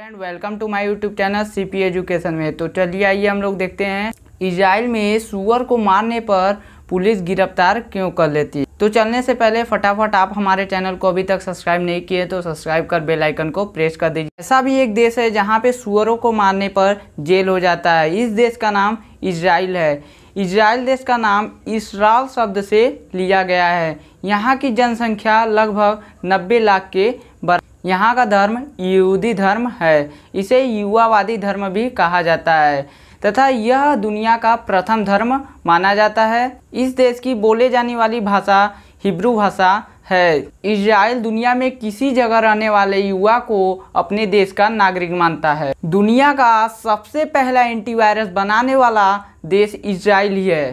friend welcome to my YouTube channel CP education में तो चलिए आइए हम लोग देखते हैं इजराइल में सुअर को मारने पर पुलिस गिरफ्तार क्यों कर लेती है तो चलने से पहले फटाफट आप हमारे चैनल को अभी तक सब्सक्राइब नहीं किए तो सब्सक्राइब कर बेल आइकन को प्रेस कर दीजिए ऐसा भी एक देश है जहाँ पे सुअरों को मारने पर जेल हो जाता है इस देश का नाम इसराइल है इसराइल देश का नाम इसराल शब्द से लिया गया है यहाँ की जनसंख्या लगभग 90 लाख के बर यहाँ का धर्म यहूदी धर्म है इसे युवावादी धर्म भी कहा जाता है तथा यह दुनिया का प्रथम धर्म माना जाता है इस देश की बोले जाने वाली भाषा हिब्रू भाषा है इसराइल दुनिया में किसी जगह रहने वाले युवा को अपने देश का नागरिक मानता है दुनिया का सबसे पहला एंटीवायरस बनाने वाला देश इसराइल ही है